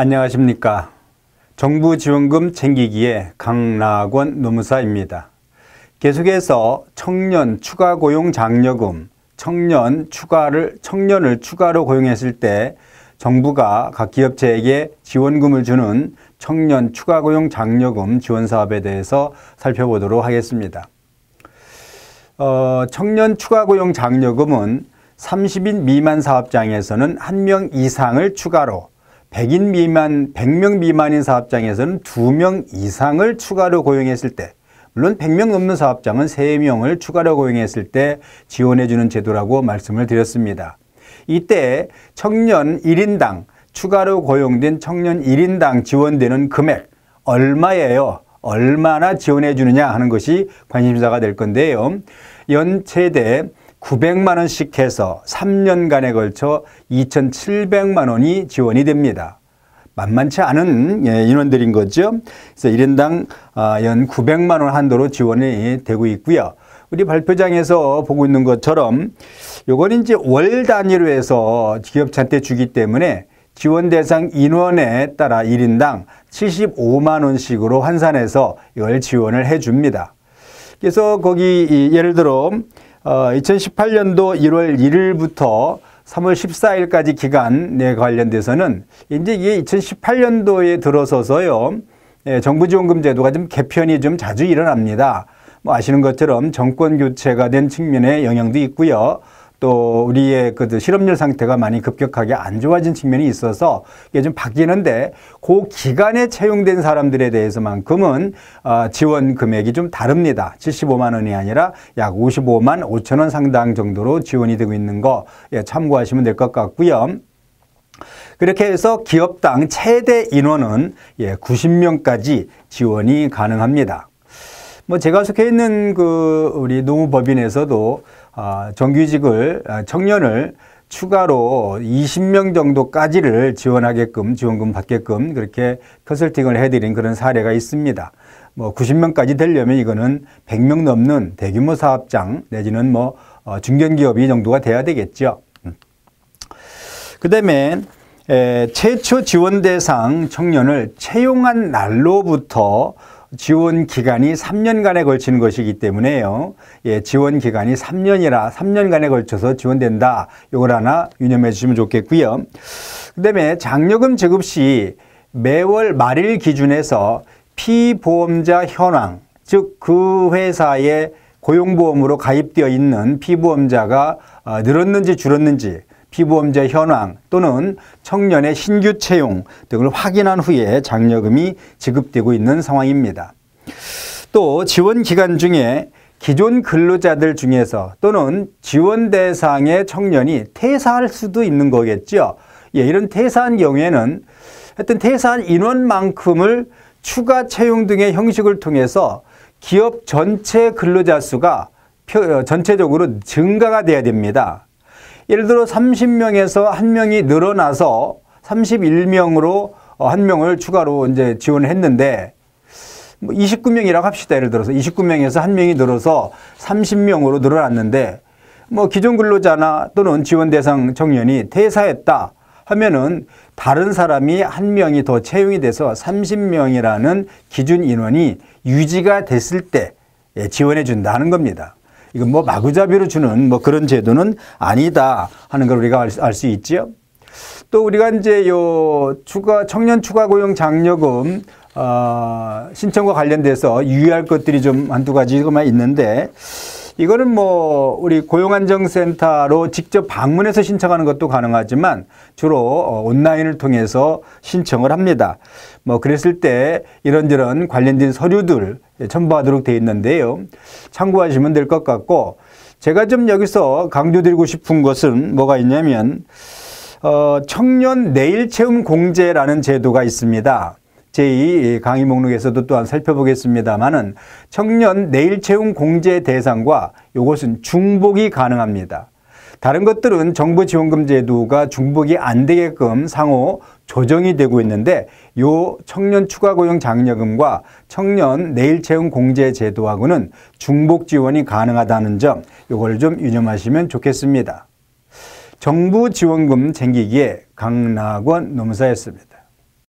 안녕하십니까. 정부 지원금 챙기기에 강락원 노무사입니다. 계속해서 청년 추가 고용 장려금, 청년 추가를, 청년을 추가로 고용했을 때 정부가 각 기업체에게 지원금을 주는 청년 추가 고용 장려금 지원 사업에 대해서 살펴보도록 하겠습니다. 어, 청년 추가 고용 장려금은 30인 미만 사업장에서는 1명 이상을 추가로 100인 미만, 100명 미만인 사업장에서는 2명 이상을 추가로 고용했을 때 물론 100명 넘는 사업장은 3명을 추가로 고용했을 때 지원해주는 제도라고 말씀을 드렸습니다. 이때 청년 1인당 추가로 고용된 청년 1인당 지원되는 금액 얼마예요? 얼마나 지원해 주느냐 하는 것이 관심사가 될 건데요. 연체대 900만 원씩 해서 3년간에 걸쳐 2,700만 원이 지원이 됩니다. 만만치 않은 예, 인원들인 거죠. 그래서 1인당 아, 연 900만 원 한도로 지원이 되고 있고요. 우리 발표장에서 보고 있는 것처럼 요건 이제 월 단위로 해서 기업체한테 주기 때문에 지원 대상 인원에 따라 1인당 75만 원씩으로 환산해서 이걸 지원을 해 줍니다. 그래서 거기 예를 들어 어, 2018년도 1월 1일부터 3월 14일까지 기간에 관련돼서는 이제 이게 2018년도에 들어서서요. 예, 정부 지원금 제도가 좀 개편이 좀 자주 일어납니다. 뭐 아시는 것처럼 정권 교체가 된 측면의 영향도 있고요. 또 우리의 그 실업률 상태가 많이 급격하게 안 좋아진 측면이 있어서 이게 좀 바뀌는데 그 기간에 채용된 사람들에 대해서만큼은 어, 지원 금액이 좀 다릅니다. 75만 원이 아니라 약 55만 5천 원 상당 정도로 지원이 되고 있는 거 예, 참고하시면 될 것 같고요. 그렇게 해서 기업당 최대 인원은 예, 90명까지 지원이 가능합니다. 뭐 제가 속해 있는 그 우리 노무법인에서도 아, 정규직을 아, 청년을 추가로 20명 정도까지를 지원하게끔 지원금 받게끔 그렇게 컨설팅을 해드린 그런 사례가 있습니다. 뭐 90명까지 되려면 이거는 100명 넘는 대규모 사업장 내지는 뭐 어, 중견기업 이 정도가 돼야 되겠죠. 음. 그 다음에 최초 지원 대상 청년을 채용한 날로부터 지원 기간이 3년간에 걸치는 것이기 때문에요. 예, 지원 기간이 3년이라 3년간에 걸쳐서 지원된다. 요걸 하나 유념해 주시면 좋겠고요. 그다음에 장려금 지급 시 매월 말일 기준에서 피보험자 현황, 즉 그 회사의 고용보험으로 가입되어 있는 피보험자가 어, 늘었는지 줄었는지 피보험자 현황 또는 청년의 신규 채용 등을 확인한 후에 장려금이 지급되고 있는 상황입니다. 또 지원 기간 중에 기존 근로자들 중에서 또는 지원 대상의 청년이 퇴사할 수도 있는 거겠죠. 예, 이런 퇴사한 경우에는 하여튼 퇴사한 인원만큼을 추가 채용 등의 형식을 통해서 기업 전체 근로자 수가 어, 전체적으로 증가가 돼야 됩니다. 예를 들어 30명에서 1명이 늘어나서 31명으로 1명을 어, 추가로 이제 지원을 했는데 뭐 29명이라고 합시다. 예를 들어서 29명에서 1명이 늘어서 30명으로 늘어났는데 뭐 기존 근로자나 또는 지원 대상 청년이 퇴사했다 하면은 다른 사람이 한 명이 더 채용이 돼서 30명이라는 기준 인원이 유지가 됐을 때 예, 지원해 준다는 겁니다. 이건 뭐 마구잡이로 주는 뭐 그런 제도는 아니다 하는 걸 우리가 알 수 있지요. 또 우리가 이제 요 추가 청년 추가 고용 장려금 어, 신청과 관련돼서 유의할 것들이 좀 한두 가지가 있는데 이거는 뭐 우리 고용안정센터로 직접 방문해서 신청하는 것도 가능하지만 주로 어, 온라인을 통해서 신청을 합니다. 뭐 그랬을 때 이런저런 관련된 서류들 예, 첨부하도록 되어 있는데요. 참고하시면 될 것 같고 제가 좀 여기서 강조드리고 싶은 것은 뭐가 있냐면 어, 청년 내일 체험 공제라는 제도가 있습니다. 제2 강의 목록에서도 또한 살펴보겠습니다만은 청년 내일 채용 공제 대상과 이것은 중복이 가능합니다. 다른 것들은 정부 지원금 제도가 중복이 안 되게끔 상호 조정이 되고 있는데 요 청년 추가 고용 장려금과 청년 내일 채용 공제 제도하고는 중복 지원이 가능하다는 점 요걸 좀 유념하시면 좋겠습니다. 정부 지원금 챙기기에 강낙원 노무사였습니다.